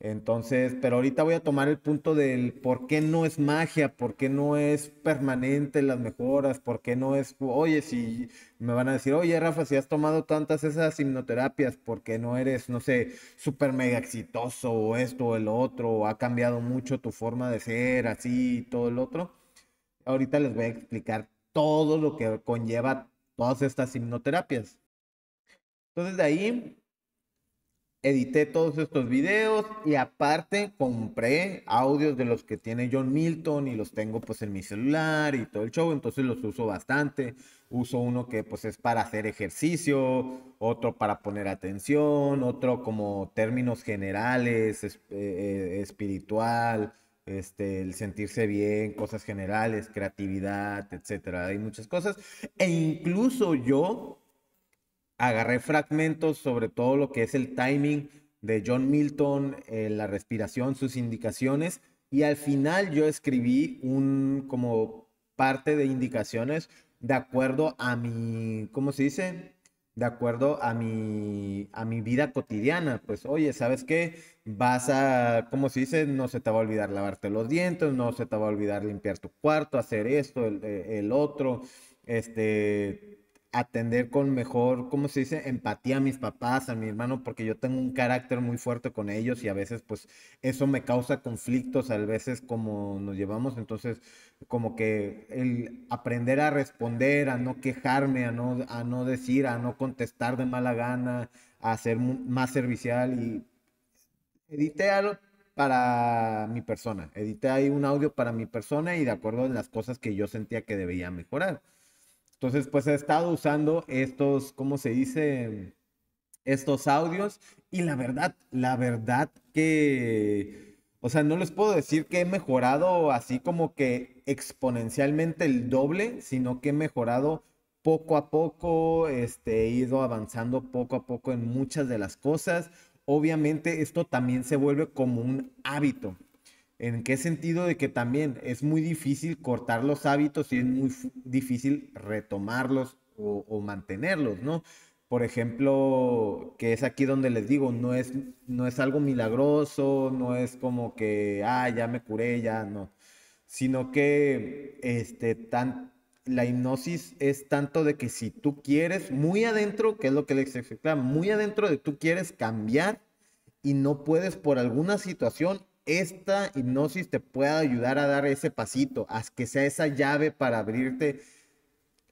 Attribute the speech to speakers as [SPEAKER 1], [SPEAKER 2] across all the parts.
[SPEAKER 1] Entonces, pero ahorita voy a tomar el punto del por qué no es magia, por qué no es permanente las mejoras, por qué no es, oye, si me van a decir, oye, Rafa, si has tomado tantas esas hipnoterapias, ¿por qué no eres, no sé, súper mega exitoso o esto o el otro, o ha cambiado mucho tu forma de ser, así y todo el otro? Ahorita les voy a explicar todo lo que conlleva todas estas hipnoterapias. Entonces, de ahí edité todos estos videos y aparte compré audios de los que tiene John Milton y los tengo pues en mi celular y todo el show, entonces los uso bastante. Uso uno que pues es para hacer ejercicio, otro para poner atención, otro como términos generales, eh, eh, espiritual, este, el sentirse bien, cosas generales, creatividad, etcétera. Hay muchas cosas. E incluso yo agarré fragmentos sobre todo lo que es el timing de John Milton, eh, la respiración, sus indicaciones, y al final yo escribí un como parte de indicaciones de acuerdo a mi, ¿cómo se dice? De acuerdo a mi, a mi vida cotidiana. Pues, oye, ¿sabes qué? Vas a, ¿cómo se dice? No se te va a olvidar lavarte los dientes, no se te va a olvidar limpiar tu cuarto, hacer esto, el, el otro, este, atender con mejor, ¿cómo se dice? Empatía a mis papás, a mi hermano, porque yo tengo un carácter muy fuerte con ellos y a veces pues eso me causa conflictos, a veces como nos llevamos, entonces como que el aprender a responder, a no quejarme, a no, decir, a no contestar de mala gana, a ser más servicial y edité algo para mi persona, edité ahí un audio para mi persona y de acuerdo en las cosas que yo sentía que debía mejorar. Entonces, pues he estado usando estos, ¿cómo se dice? Estos audios y la verdad, la verdad que, o sea, no les puedo decir que he mejorado así como que exponencialmente el doble, sino que he mejorado poco a poco, este, he ido avanzando poco a poco en muchas de las cosas. Obviamente esto también se vuelve como un hábito. ¿En qué sentido de que también es muy difícil cortar los hábitos y es muy difícil retomarlos o, mantenerlos, ¿no? Por ejemplo, que es aquí donde les digo, no es, no es algo milagroso, no es como que, ah, ya me curé, ya no, sino que este, tan, la hipnosis es tanto de que si tú quieres, muy adentro, que es lo que les explica, muy adentro de tú quieres cambiar y no puedes por alguna situación esta hipnosis te pueda ayudar a dar ese pasito, a que sea esa llave para abrirte,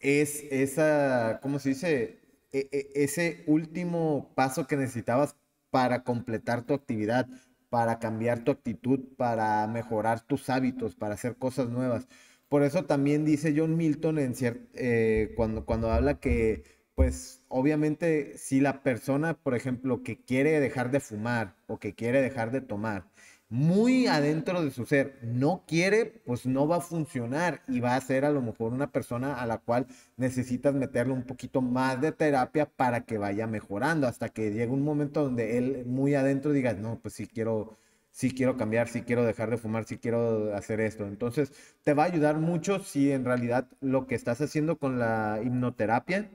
[SPEAKER 1] es esa, ¿cómo se dice? E, e, ese último paso que necesitabas para completar tu actividad, para cambiar tu actitud, para mejorar tus hábitos, para hacer cosas nuevas. Por eso también dice John Milton en eh, cuando, cuando habla que, pues obviamente si la persona, por ejemplo, que quiere dejar de fumar o que quiere dejar de tomar muy adentro de su ser no quiere, pues no va a funcionar y va a ser a lo mejor una persona a la cual necesitas meterle un poquito más de terapia para que vaya mejorando hasta que llegue un momento donde él muy adentro diga, no, pues sí quiero, quiero cambiar, sí quiero dejar de fumar, sí quiero hacer esto. Entonces te va a ayudar mucho si en realidad lo que estás haciendo con la hipnoterapia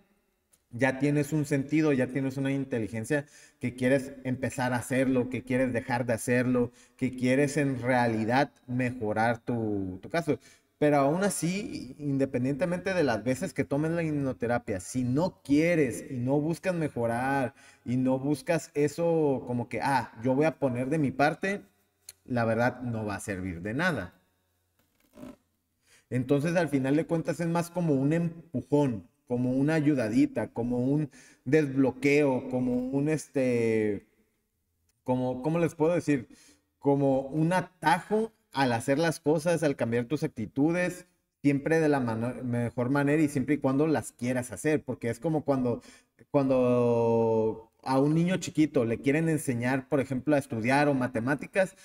[SPEAKER 1] ya tienes un sentido, ya tienes una inteligencia que quieres empezar a hacerlo, que quieres dejar de hacerlo, que quieres en realidad mejorar tu, caso. Pero aún así, independientemente de las veces que tomes la hipnoterapia, si no quieres y no buscas mejorar y no buscas eso como que, ah, yo voy a poner de mi parte, la verdad no va a servir de nada. Entonces, al final de cuentas, es más como un empujón, como una ayudadita, como un desbloqueo, como un este, como, ¿cómo les puedo decir? Como un atajo al hacer las cosas, al cambiar tus actitudes, siempre de la mejor manera y siempre y cuando las quieras hacer, porque es como cuando, cuando a un niño chiquito le quieren enseñar, por ejemplo, a estudiar o matemáticas,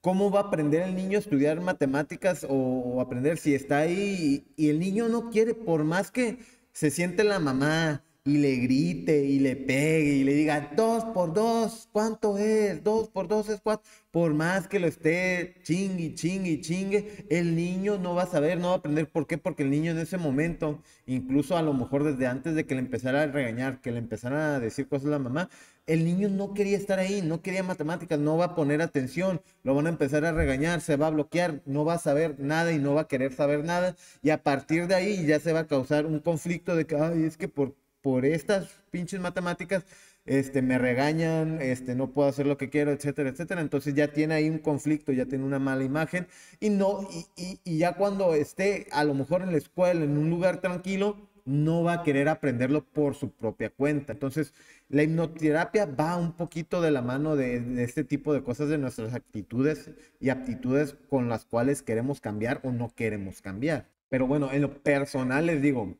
[SPEAKER 1] ¿cómo va a aprender el niño a estudiar matemáticas o, aprender si está ahí y, el niño no quiere, por más que se siente la mamá y le grite y le pegue y le diga, dos por dos, ¿cuánto es? Dos por dos es cuatro. Por más que lo esté chingue, chingue, chingue, el niño no va a saber, no va a aprender. ¿Por qué? Porque el niño en ese momento, incluso a lo mejor desde antes de que le empezara a regañar, que le empezara a decir cosas a la mamá, el niño no quería estar ahí, no quería matemáticas, no va a poner atención, lo van a empezar a regañar, se va a bloquear, no va a saber nada y no va a querer saber nada. Y a partir de ahí ya se va a causar un conflicto de que, ay, es que por, por estas pinches matemáticas este, me regañan, este, no puedo hacer lo que quiero, etcétera, etcétera. Entonces ya tiene ahí un conflicto, ya tiene una mala imagen y no, y ya cuando esté a lo mejor en la escuela, en un lugar tranquilo, no va a querer aprenderlo por su propia cuenta. Entonces, la hipnoterapia va un poquito de la mano de, este tipo de cosas, de nuestras actitudes y aptitudes con las cuales queremos cambiar o no queremos cambiar. Pero bueno, en lo personal les digo,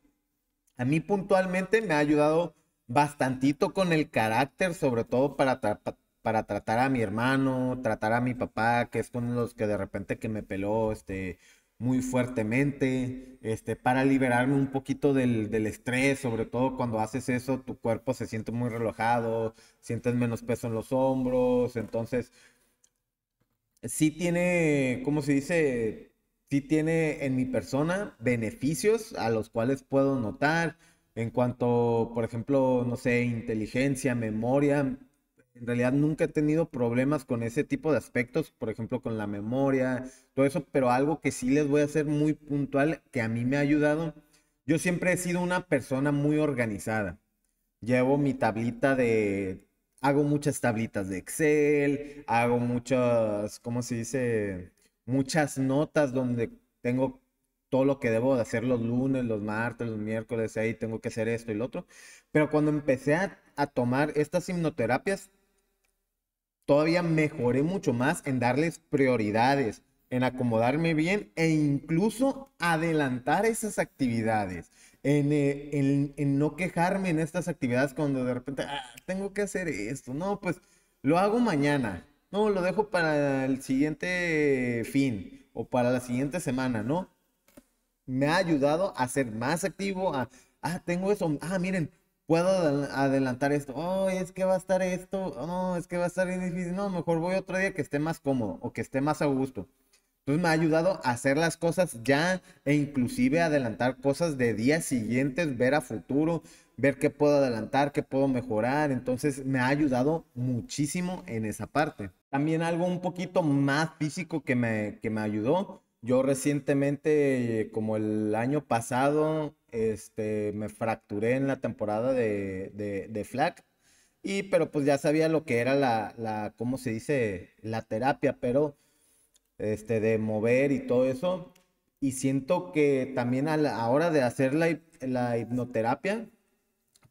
[SPEAKER 1] a mí puntualmente me ha ayudado bastantito con el carácter, sobre todo para, para tratar a mi hermano, tratar a mi papá, que es con los que de repente que me peló, este, muy fuertemente, este, para liberarme un poquito del, del, estrés, sobre todo cuando haces eso, tu cuerpo se siente muy relajado, sientes menos peso en los hombros, entonces sí tiene, ¿cómo se dice? Sí tiene en mi persona beneficios a los cuales puedo notar en cuanto, por ejemplo, no sé, inteligencia, memoria, en realidad nunca he tenido problemas con ese tipo de aspectos, por ejemplo, con la memoria, todo eso, pero algo que sí les voy a hacer muy puntual, que a mí me ha ayudado, yo siempre he sido una persona muy organizada. Llevo mi tablita de, hago muchas tablitas de Excel, hago muchas, ¿cómo se dice? Muchas notas donde tengo todo lo que debo de hacer los lunes, los martes, los miércoles, ahí tengo que hacer esto y lo otro. Pero cuando empecé a, a tomar estas hipnoterapias, todavía mejoré mucho más en darles prioridades, en acomodarme bien e incluso adelantar esas actividades, en, eh, no quejarme en estas actividades cuando de repente, ah, tengo que hacer esto, no, pues lo hago mañana, no, lo dejo para el siguiente fin o para la siguiente semana, ¿no? Me ha ayudado a ser más activo, a, ah, tengo eso, ah, miren, puedo adelantar esto. Oh, es que va a estar esto. no, es que va a estar difícil. No, mejor voy otro día que esté más cómodo o que esté más a gusto. Entonces me ha ayudado a hacer las cosas ya e inclusive adelantar cosas de días siguientes, ver a futuro, ver qué puedo adelantar, qué puedo mejorar. Entonces me ha ayudado muchísimo en esa parte. También algo un poquito más físico que me, que me ayudó yo recientemente, como el año pasado, este, me fracturé en la temporada de, de, de Y, pero pues ya sabía lo que era la, la, ¿cómo se dice? La terapia, pero, este, de mover y todo eso. Y siento que también a la hora de hacer la, la hipnoterapia,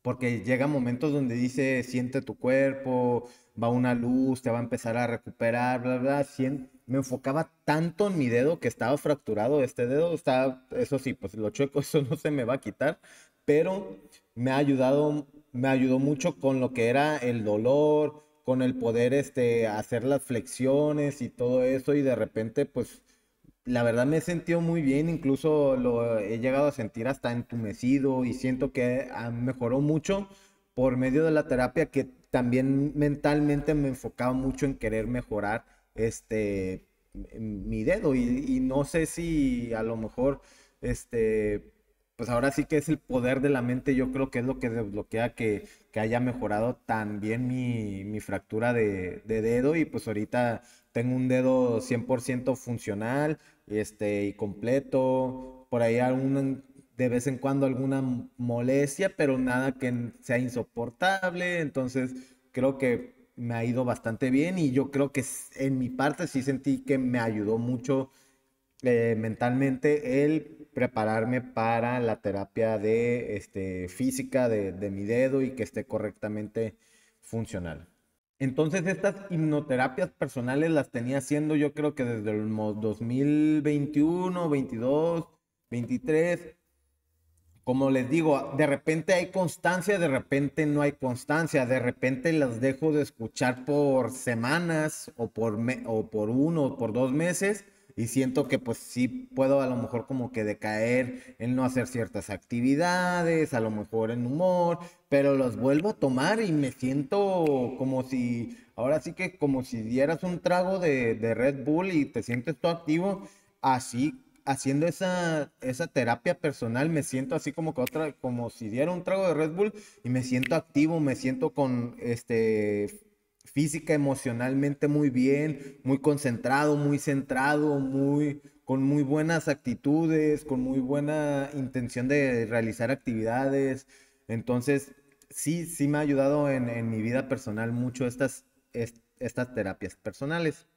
[SPEAKER 1] porque llega momentos donde dice, siente tu cuerpo, va una luz, te va a empezar a recuperar, bla, bla, siente me enfocaba tanto en mi dedo que estaba fracturado este dedo. Está, eso sí, pues lo chueco, eso no se me va a quitar. Pero me ha ayudado, me ayudó mucho con lo que era el dolor, con el poder este, hacer las flexiones y todo eso. Y de repente, pues, la verdad me he sentido muy bien. Incluso lo he llegado a sentir hasta entumecido y siento que mejoró mucho por medio de la terapia que también mentalmente me enfocaba mucho en querer mejorar este, mi dedo y, no sé si a lo mejor, este, pues ahora sí que es el poder de la mente, yo creo que es lo que desbloquea que, que haya mejorado tan bien mi, fractura de, dedo y pues ahorita tengo un dedo 100% funcional este, y completo, por ahí de vez en cuando alguna molestia, pero nada que sea insoportable, entonces creo que me ha ido bastante bien y yo creo que en mi parte sí sentí que me ayudó mucho eh, mentalmente el prepararme para la terapia de este, física de, mi dedo y que esté correctamente funcional. Entonces estas hipnoterapias personales las tenía haciendo yo creo que desde el 2021, 22, 23 como les digo, de repente hay constancia, de repente no hay constancia, de repente las dejo de escuchar por semanas o por, o por uno o por dos meses y siento que pues sí puedo a lo mejor como que decaer en no hacer ciertas actividades, a lo mejor en humor, pero los vuelvo a tomar y me siento como si, ahora sí que como si dieras un trago de, Red Bull y te sientes todo activo, así haciendo esa, terapia personal me siento así como que otra, como si diera un trago de Red Bull y me siento activo, me siento con este física, emocionalmente muy bien, muy concentrado, muy centrado, muy con muy buenas actitudes, con muy buena intención de realizar actividades. Entonces, sí, sí me ha ayudado en, mi vida personal mucho estas, estas terapias personales.